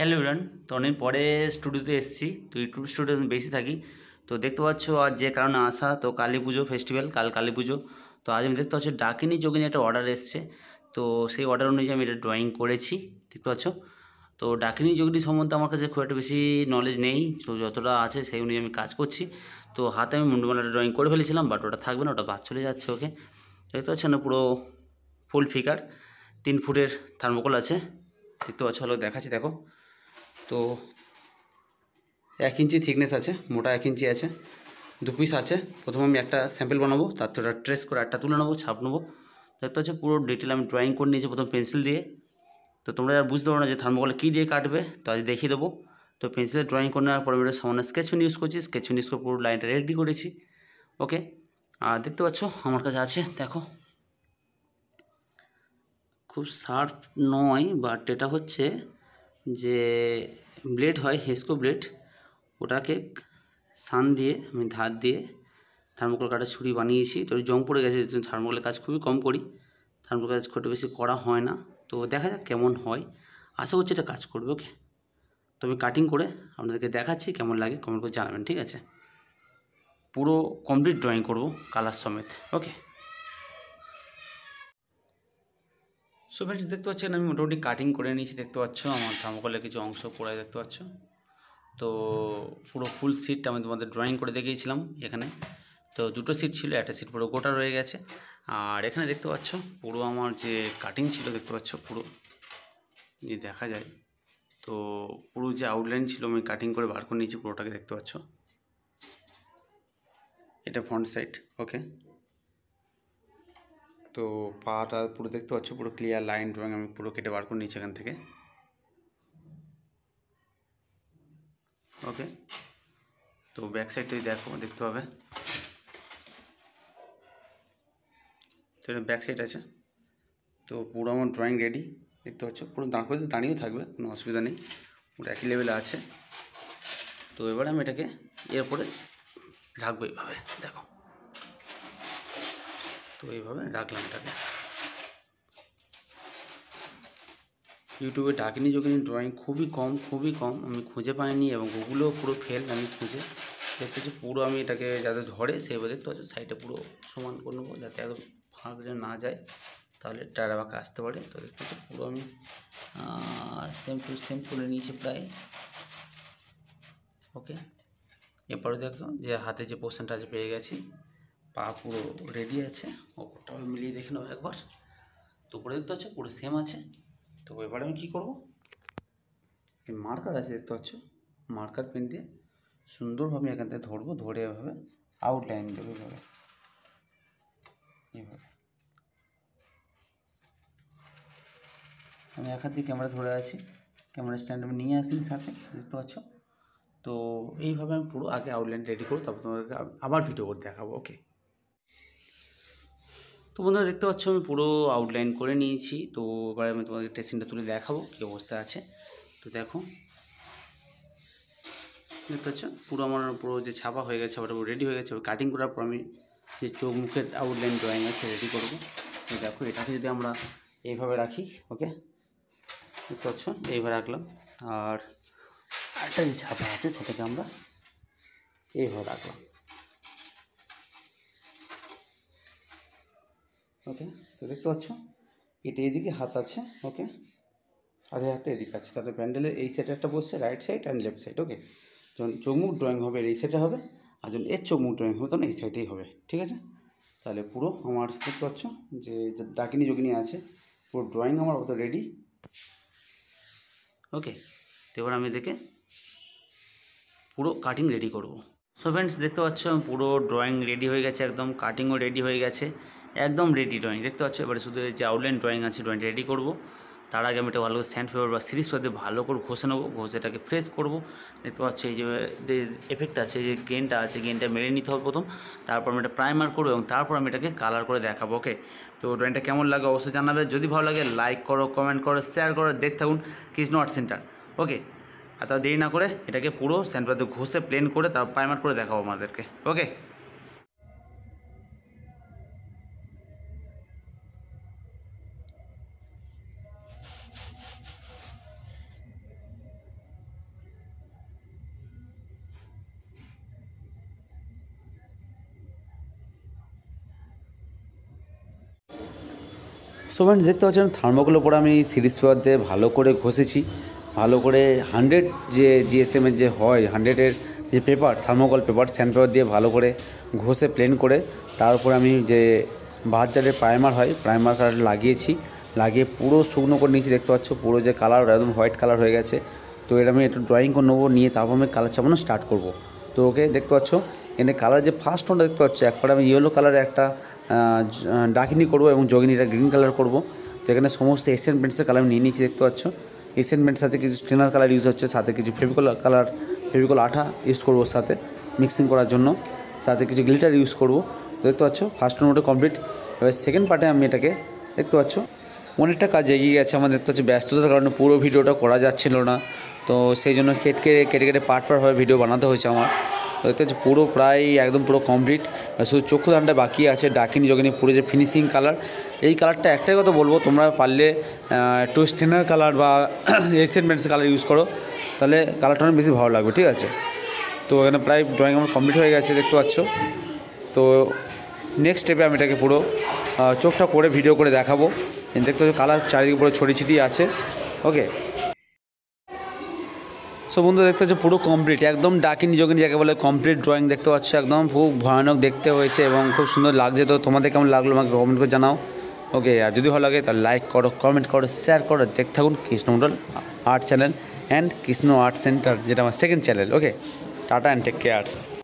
hello ইউরান তো অনেক পরে স্টুডিওতে এসেছি তো ইউটিউব স্টুডিও বেশি থাকি তো দেখতে পাচ্ছ আর যে কারণে আসা তো কালী পুজো ফেস্টিভ্যাল কাল কালী পুজো তো আজ আমি দেখতে পাচ্ছি ডাকিনি যোগিনী একটা অর্ডার এসছে তো সেই অর্ডার অনুযায়ী আমি এটা ড্রয়িং করেছি দেখতে পাচ্ছ তো ডাকিনি যোগিনী সম্বন্ধে আমার কাছে খুব একটা বেশি নলেজ নেই তো যতটা আছে সেই অনুযায়ী আমি কাজ করছি তো হাতে আমি মুন্ডুমালাটা ড্রয়িং করে ফেলেছিলাম বাট ওটা থাকবে না ওটা বাদ চলে যাচ্ছে ওকে দেখতে পাচ্ছেন না পুরো ফুল ফিগার তিন ফুটের থার্মোকল আছে দেখতে পাচ্ছ ভালো দেখাচ্ছি দেখো তো এক ইঞ্চি থিকনেস আছে মোটা এক ইঞ্চি আছে দু পিস আছে প্রথমে আমি একটা স্যাম্পেল বানাবো তার থেকে ট্রেস করে একটা তুলে নেবো ছাপ নেবো দেখতে হচ্ছে পুরো ডিটেল আমি ড্রয়িং করে নিয়েছি প্রথম পেন্সিল দিয়ে তো তোমরা যারা বুঝতে পারো না যে থার্মোকলে কী দিয়ে কাটবে তো আজ দেখিয়ে দেবো তো পেন্সিলে ড্রয়িং করে নেওয়ার পরে আমি সামান্য স্কেচ ইউজ করছি স্কেচ ইউজ করে পুরো লাইনটা রেডি করেছি ওকে আর দেখতে পাচ্ছ আমার কাছে আছে দেখো খুব শার্প নয় বাট এটা হচ্ছে যে ব্লেড হয় হেস্কো ব্লেড ওটাকে সান দিয়ে আমি ধার দিয়ে থার্মোকল কাটার ছুরি বানিয়েছি তো জং পড়ে গেছে থার্মোকলের কাজ খুবই কম করি থার্মোকল কাজ খুব বেশি করা হয় না তো দেখা যাক কেমন হয় আশা করছি এটা কাজ করবে ওকে তো আমি কাটিং করে আপনাদেরকে দেখাচ্ছি কেমন লাগে কমেন্ট করে জানাবেন ঠিক আছে পুরো কমপ্লিট ড্রয়িং করব কালার সমেত ওকে সো ফ্রেন্ডস দেখতে পাচ্ছেন আমি মোটামুটি কাটিং করে নিয়েছি দেখতে পাচ্ছ আমার থামকলে কিছু অংশ পড়ে দেখতে পাচ্ছ তো পুরো ফুল সিট আমি তোমাদের ড্রয়িং করে দেখিয়েছিলাম এখানে তো দুটো সিট ছিল একটা সিট পুরো গোটা রয়ে গেছে আর এখানে দেখতে পাচ্ছ পুরো আমার যে কাটিং ছিল দেখতে পাচ্ছ পুরো যে দেখা যায় তো পুরো যে আউটলাইন ছিল আমি কাটিং করে বার করে নিয়েছি পুরোটাকে দেখতে পাচ্ছ এটা ফ্রন্ট সাইড ওকে তো পাটা পুরো দেখতে পাচ্ছ পুরো ক্লিয়ার লাইন ড্রয়িং আমি পুরো কেটে বার করে নিচ্ছি এখান থেকে ওকে তো ব্যাক সাইডটাই দেখো দেখতে হবে তো এটা ব্যাক সাইড আছে তো পুরো আমার ড্রয়িং রেডি দেখতে পাচ্ছ পুরো দাঁড় দাঁড়িয়েও থাকবে কোনো অসুবিধা নেই পুরো একই লেভেলে আছে তো এবার আমি এটাকে এরপরে রাখবো এইভাবে দেখো তো এইভাবে রাখলাম এটাকে ইউটিউবে ডাকিনি যোগিনী ড্রয়িং খুবই কম খুবই কম আমি খুঁজে পাইনি এবং গুগলেও পুরো ফেল আমি খুঁজে দেখতেছি পুরো আমি এটাকে যাতে ধরে সেভাবে দেখতে পাচ্ছি সাইডে পুরো সমান করে নেবো যাতে একদম ফাঁক না যায় তাহলে টায়ার বাঁকা আসতে পারে তো দেখতে পুরো আমি সেম টু সেম করে নিয়েছি প্রায় ওকে এরপরে দেখলাম যে হাতে যে পোর্শনটা আছে পেয়ে গেছি পা পুরো রেডি আছে ওপরটাও মিলিয়ে দেখে নেবো একবার তো উপরে দেখতে পাচ্ছ পুরো সেম আছে তো এবারে আমি কী করবো মার্কার আছে দেখতে পাচ্ছ মার্কার পেন দিয়ে সুন্দরভাবে এখান থেকে ধরবো ধরে এভাবে আউটলাইন দেবো এভাবে এভাবে আমি এখান থেকে ক্যামেরা ধরে আছি ক্যামেরা স্ট্যান্ড আমি নিয়ে আসিনি সাথে দেখতে পাচ্ছ তো এইভাবে আমি পুরো আগে আউটলাইন রেডি করবো তারপর তোমাদেরকে আবার ভিডিও করে দেখাবো ওকে তো বন্ধুরা দেখতে পাচ্ছ আমি পুরো আউটলাইন করে নিয়েছি তো এবারে আমি তোমাদের টেসিনটা তুলে দেখাবো কী অবস্থা আছে তো দেখো দেখতে পাচ্ছ পুরো আমার পুরো যে ছাপা হয়ে গেছে আবার রেডি হয়ে গেছে কাটিং করার পর আমি যে চোখ মুখের আউটলাইন ড্রয়িং আছে রেডি করবো তো দেখো এটাকে যদি আমরা এইভাবে রাখি ওকে দেখতে পাচ্ছ এইভাবে রাখলাম আর একটা যে ছাপা আছে সেটাকে আমরা এইভাবে রাখলাম ওকে তো দেখতে পাচ্ছ এটা এদিকে হাত আছে ওকে আর এই হাতে এদিকে আছে তাহলে প্যান্ডেলের এই সাইডে একটা বসছে right side and left side okay যখন চৌমুখ ড্রয়িং হবে এই সাইডে হবে আর যখন এর চৌমুখ ড্রয়িং হবে তখন এই সাইডেই হবে ঠিক আছে তাহলে পুরো আমার দেখতে পাচ্ছ যে ডাকিনি যোগিনী আছে পুরো ড্রয়িং আমার অত রেডি ওকে এবার আমি দেখে পুরো কাটিং রেডি করব সো ফ্রেন্ডস দেখতে পাচ্ছ পুরো ড্রয়িং রেডি হয়ে গেছে একদম কাটিংও রেডি হয়ে গেছে একদম রেডি ড্রয়িং দেখতে পাচ্ছ এবারে শুধু যে আউটলাইন ড্রয়িং আছে ড্রয়িংটা রেডি করবো তার আগে আমি এটা ভালো করে স্যান্ড পেপার বা সিরিজ পেপার ভালো করে ঘষে নেবো ঘষে এটাকে ফ্রেশ করবো দেখতে পাচ্ছি এই যে এফেক্ট আছে যে গেনটা আছে গেনটা মেরে নিতে হবে প্রথম তারপর আমি এটা প্রাইমার করবো এবং তারপর আমি এটাকে কালার করে দেখাবো ওকে তো ড্রয়িংটা কেমন লাগে অবশ্যই জানাবে যদি ভালো লাগে লাইক করো কমেন্ট করো শেয়ার করো দেখতে থাকুন কৃষ্ণ আর্ট সেন্টার ওকে আর তা দেরি না করে এটাকে পুরো স্যান্ড পেপার ঘষে প্লেন করে তারপর প্রাইমার করে দেখাবো আমাদেরকে ওকে সো ফ্রেন্ডস দেখতে পাচ্ছেন থার্মোকলের ওপর আমি সিরিজ পেপার দিয়ে ভালো করে ঘষেছি ভালো করে হান্ড্রেড যে এর যে হয় হান্ড্রেডের যে paper thermocol paper sand paper দিয়ে ভালো করে ঘষে প্লেন করে তার উপরে আমি যে বাহাজারের প্রাইমার হয় প্রাইমার কালার লাগিয়েছি লাগিয়ে পুরো শুকনো করে নিয়েছি দেখতে পাচ্ছ পুরো যে কালার একদম হোয়াইট কালার হয়ে গেছে তো এটা আমি একটু ড্রয়িং করে নেবো নিয়ে তারপর আমি কালার চাপানো স্টার্ট করব তো ওকে দেখতে পাচ্ছ এনে কালার যে ফার্স্ট টোনটা দেখতে পাচ্ছ একবার আমি ইয়েলো কালারের একটা ডাকিনি করব এবং যোগিনীটা গ্রিন কালার করব তো এখানে সমস্ত এশিয়ান পেন্টসের কালার নিয়ে নিয়েছি দেখতে পাচ্ছ এশিয়ান পেন্টের সাথে কিছু স্টেনার কালার ইউজ হচ্ছে সাথে কিছু ফেভিকল কালার ফেভিকল আঠা ইউজ করবো সাথে মিক্সিং করার জন্য সাথে কিছু গ্লিটার ইউজ করব দেখতে পাচ্ছ ফার্স্ট নোটে কমপ্লিট এবার সেকেন্ড পার্টে আমি এটাকে দেখতে পাচ্ছ অনেকটা কাজ এগিয়ে গেছে আমার দেখতে পাচ্ছি ব্যস্ততার কারণে পুরো ভিডিওটা করা যাচ্ছিল না তো সেই জন্য কেটকে কেটে কেটে কেটে পার্ট পার্টভাবে ভিডিও বানাতে হয়েছে আমার দেখতে পাচ্ছি পুরো প্রায় একদম পুরো কমপ্লিট শুধু চক্ষু চক্ষুদানটা বাকি আছে ডাকিনি যোগিনি পুরো যে ফিনিশিং কালার এই কালারটা একটাই কথা বলবো তোমরা পারলে একটু স্টেনার কালার বা এশিয়ান পেন্টস কালার ইউজ করো তাহলে কালারটা অনেক বেশি ভালো লাগবে ঠিক আছে তো এখানে প্রায় ড্রয়িং আমার কমপ্লিট হয়ে গেছে দেখতে পাচ্ছ তো নেক্সট স্টেপে আমি এটাকে পুরো চোখটা করে ভিডিও করে দেখাবো দেখতে পাচ্ছ কালার চারিদিকে পুরো ছড়ি ছিটি আছে ওকে সো বন্ধু দেখতে হচ্ছে পুরো কমপ্লিট একদম ডাকিনি যোগিনি যাকে বলে কমপ্লিট ড্রয়িং দেখতে পাচ্ছ একদম খুব ভয়ানক দেখতে হয়েছে এবং খুব সুন্দর লাগছে তো তোমাদের কেমন লাগলো আমাকে কমেন্ট করে জানাও ওকে আর যদি ভালো লাগে তাহলে লাইক করো কমেন্ট করো শেয়ার করো দেখতে থাকুন Krishna Mondal art channel and Krishna art centre যেটা আমার second channel okay tata and take care